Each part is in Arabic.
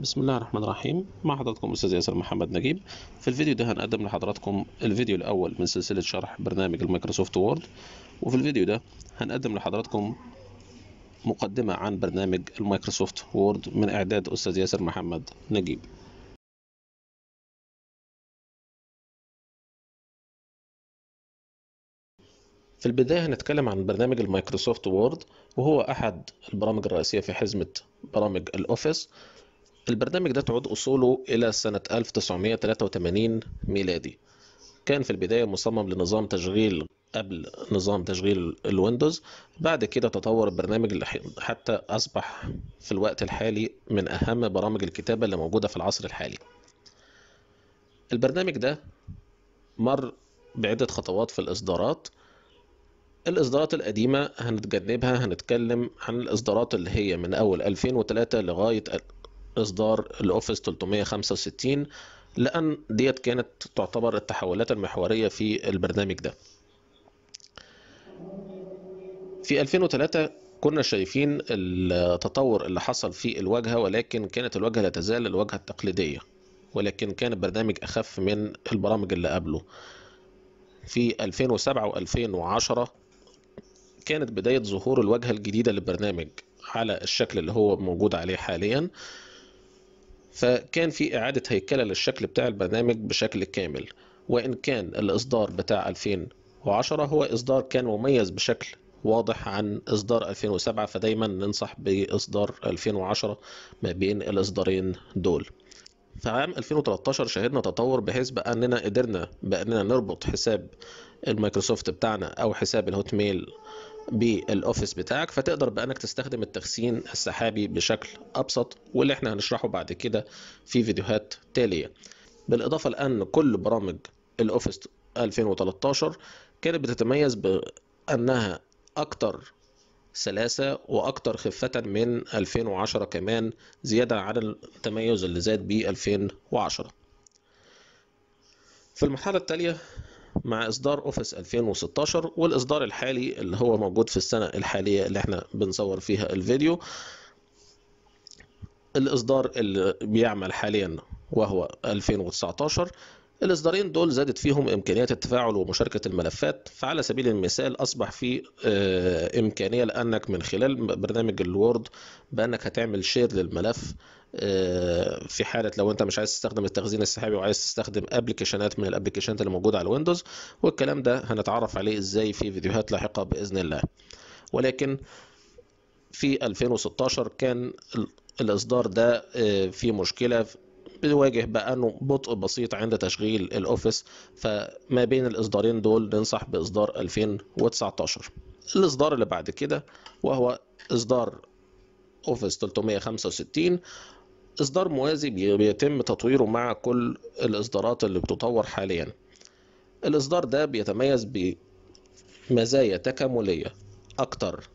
بسم الله الرحمن الرحيم مع حضراتكم استاذ ياسر محمد نجيب في الفيديو ده هنقدم لحضراتكم الفيديو الاول من سلسله شرح برنامج المايكروسوفت وورد وفي الفيديو ده هنقدم لحضراتكم مقدمه عن برنامج المايكروسوفت وورد من اعداد استاذ ياسر محمد نجيب في البداية هنتكلم عن برنامج المايكروسوفت وورد وهو أحد البرامج الرئيسية في حزمة برامج الأوفيس البرنامج ده تعود أصوله إلى سنة 1983 ميلادي كان في البداية مصمم لنظام تشغيل قبل نظام تشغيل الويندوز بعد كده تطور البرنامج حتى أصبح في الوقت الحالي من أهم برامج الكتابة اللي موجودة في العصر الحالي البرنامج ده مر بعدة خطوات في الإصدارات الإصدارات القديمة هنتجنبها هنتكلم عن الإصدارات اللي هي من أول 2003 لغاية اصدار الاوفيس 365 لان ديت كانت تعتبر التحولات المحوريه في البرنامج ده في 2003 كنا شايفين التطور اللي حصل في الواجهه ولكن كانت الواجهه لا تزال الواجهه التقليديه ولكن كان البرنامج اخف من البرامج اللي قبله في 2007 و2010 كانت بداية ظهور الواجهة الجديدة للبرنامج على الشكل اللي هو موجود عليه حاليا فكان في إعادة هيكلة للشكل بتاع البرنامج بشكل كامل وإن كان الإصدار بتاع 2010 هو إصدار كان مميز بشكل واضح عن إصدار 2007 فدايما ننصح بإصدار 2010 ما بين الإصدارين دول في عام 2013 شهدنا تطور بحيث بقى اننا قدرنا بأننا نربط حساب المايكروسوفت بتاعنا او حساب الهوت ميل بالاوفيس بتاعك فتقدر بانك تستخدم التخزين السحابي بشكل ابسط واللي احنا هنشرحه بعد كده في فيديوهات تاليه بالاضافه لان كل برامج الاوفيس 2013 كانت بتتميز بانها اكتر سلاسة وأكتر خفة من 2010 كمان زيادة عن التميز اللي زاد ب 2010 في المرحلة التالية مع إصدار أوفيس 2016 والإصدار الحالي اللي هو موجود في السنة الحالية اللي احنا بنصور فيها الفيديو الإصدار اللي بيعمل حاليا وهو 2019 الإصدارين دول زادت فيهم إمكانيات التفاعل ومشاركة الملفات فعلى سبيل المثال أصبح في آه، إمكانية لأنك من خلال برنامج الوورد بأنك هتعمل شير للملف آه، في حالة لو أنت مش عايز تستخدم التخزين السحابي وعايز تستخدم أبلكيشنات من الأبلكيشنات اللي موجودة على الويندوز والكلام ده هنتعرف عليه إزاي في فيديوهات لاحقة بإذن الله ولكن في 2016 كان الإصدار ده آه، في مشكلة بيواجه بقى انه بطء بسيط عند تشغيل الاوفيس فما بين الاصدارين دول ننصح باصدار 2019 الاصدار اللي بعد كده وهو اصدار اوفيس 365 اصدار موازي بيتم تطويره مع كل الاصدارات اللي بتطور حاليا الاصدار ده بيتميز بمزايا تكامليه اكتر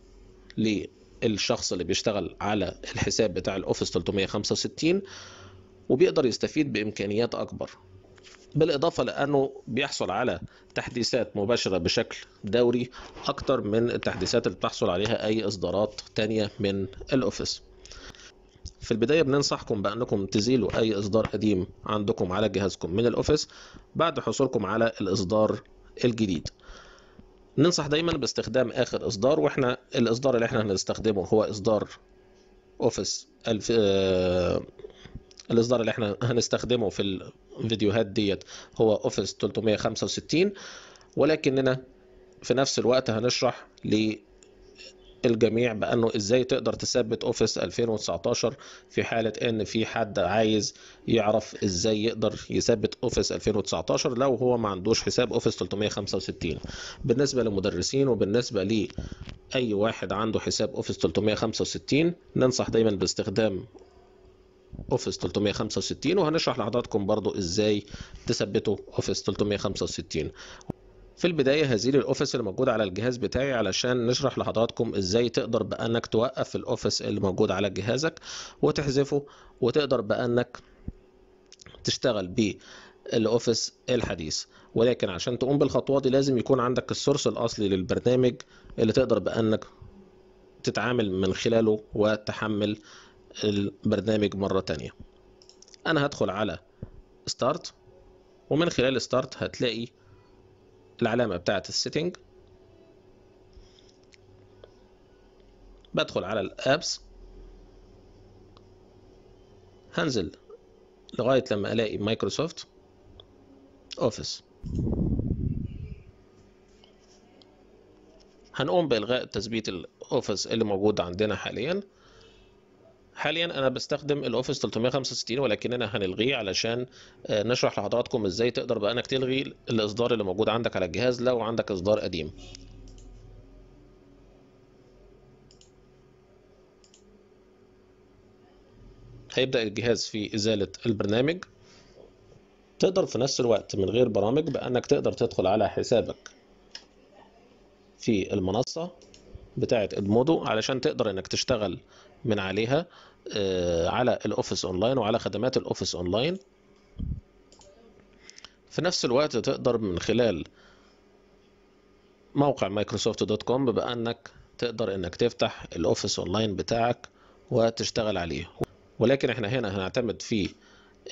للشخص اللي بيشتغل على الحساب بتاع الاوفيس 365 وبيقدر يستفيد بامكانيات اكبر بالاضافه لانه بيحصل على تحديثات مباشره بشكل دوري اكتر من التحديثات اللي بتحصل عليها اي اصدارات تانية من الاوفيس في البدايه بننصحكم بانكم تزيلوا اي اصدار قديم عندكم على جهازكم من الاوفيس بعد حصولكم على الاصدار الجديد ننصح دايما باستخدام اخر اصدار واحنا الاصدار اللي احنا هنستخدمه هو اصدار اوفيس الاصدار اللي احنا هنستخدمه في الفيديوهات ديت هو اوفيس 365 ولكننا في نفس الوقت هنشرح للجميع بانه ازاي تقدر تثبت اوفيس 2019 في حاله ان في حد عايز يعرف ازاي يقدر يثبت اوفيس 2019 لو هو ما عندوش حساب اوفيس 365 بالنسبه للمدرسين وبالنسبه لي اي واحد عنده حساب اوفيس 365 ننصح دايما باستخدام اوفيس 365 وهنشرح لحضراتكم برضو ازاي تثبتوا اوفيس 365 في البداية هذه الأوفيس اللي موجودة على الجهاز بتاعي علشان نشرح لحضراتكم إزاي تقدر بأنك توقف الأوفيس اللي موجود على جهازك وتحذفه وتقدر بأنك تشتغل بالأوفيس الاوفيس الحديث ولكن عشان تقوم بالخطوه دي لازم يكون عندك السورس الاصلي للبرنامج اللي تقدر بانك تتعامل من خلاله وتحمل البرنامج مرة تانية انا هدخل على ستارت ومن خلال ستارت هتلاقي العلامة بتاعة السيتنج بدخل على الابس هنزل لغاية لما الاقي مايكروسوفت اوفيس هنقوم بإلغاء تثبيت الأوفيس اللي موجود عندنا حاليا حاليا انا بستخدم الاوفيس 365 ولكننا هنلغيه علشان آه، نشرح لحضراتكم ازاي تقدر بقى انك تلغي الاصدار اللي موجود عندك على الجهاز لو عندك اصدار قديم هيبدأ الجهاز في إزالة البرنامج تقدر في نفس الوقت من غير برامج بأنك تقدر تدخل على حسابك في المنصة بتاعت ادمودو علشان تقدر انك تشتغل من عليها آه، على الاوفيس اونلاين وعلى خدمات الاوفيس اونلاين في نفس الوقت تقدر من خلال موقع مايكروسوفت دوت كوم بانك تقدر انك تفتح الاوفيس اونلاين بتاعك وتشتغل عليه ولكن احنا هنا هنعتمد في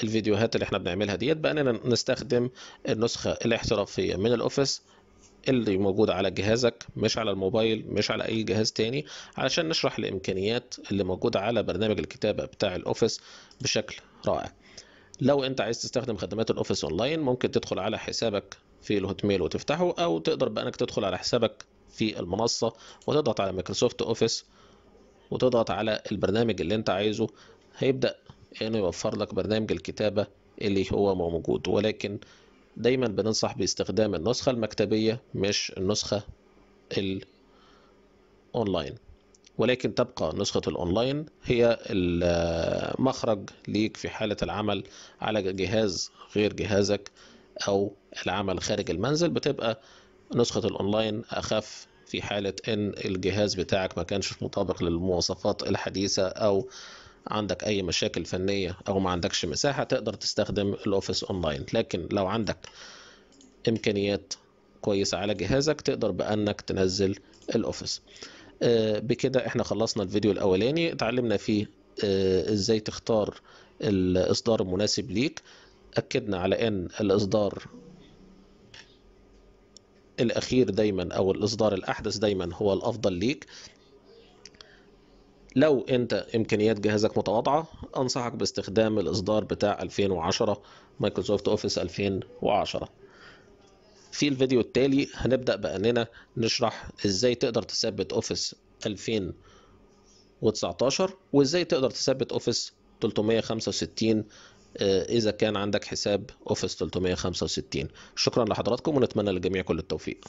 الفيديوهات اللي احنا بنعملها ديت باننا نستخدم النسخه الاحترافيه من الاوفيس اللي موجود على جهازك مش على الموبايل مش على اي جهاز تاني علشان نشرح الامكانيات اللي موجوده على برنامج الكتابه بتاع الاوفيس بشكل رائع لو انت عايز تستخدم خدمات الاوفيس اونلاين ممكن تدخل على حسابك في الهوت ميل وتفتحه او تقدر بانك تدخل على حسابك في المنصه وتضغط على مايكروسوفت اوفيس وتضغط على البرنامج اللي انت عايزه هيبدا انه يوفر لك برنامج الكتابه اللي هو موجود ولكن دايما بننصح باستخدام النسخة المكتبية مش النسخة الأونلاين ولكن تبقى نسخة الأونلاين هي المخرج ليك في حالة العمل على جهاز غير جهازك أو العمل خارج المنزل بتبقى نسخة الأونلاين أخف في حالة إن الجهاز بتاعك ما كانش مطابق للمواصفات الحديثة أو عندك اي مشاكل فنيه او ما عندكش مساحه تقدر تستخدم الاوفيس اونلاين لكن لو عندك امكانيات كويسه على جهازك تقدر بانك تنزل الاوفيس آه، بكده احنا خلصنا الفيديو الاولاني اتعلمنا فيه آه، ازاي تختار الاصدار المناسب ليك اكدنا على ان الاصدار الاخير دايما او الاصدار الاحدث دايما هو الافضل ليك لو انت امكانيات جهازك متواضعه انصحك باستخدام الاصدار بتاع 2010 مايكروسوفت اوفيس 2010 في الفيديو التالي هنبدا باننا نشرح ازاي تقدر تثبت اوفيس 2019 وازاي تقدر تثبت اوفيس 365 آه، اذا كان عندك حساب اوفيس 365 شكرا لحضراتكم ونتمنى للجميع كل التوفيق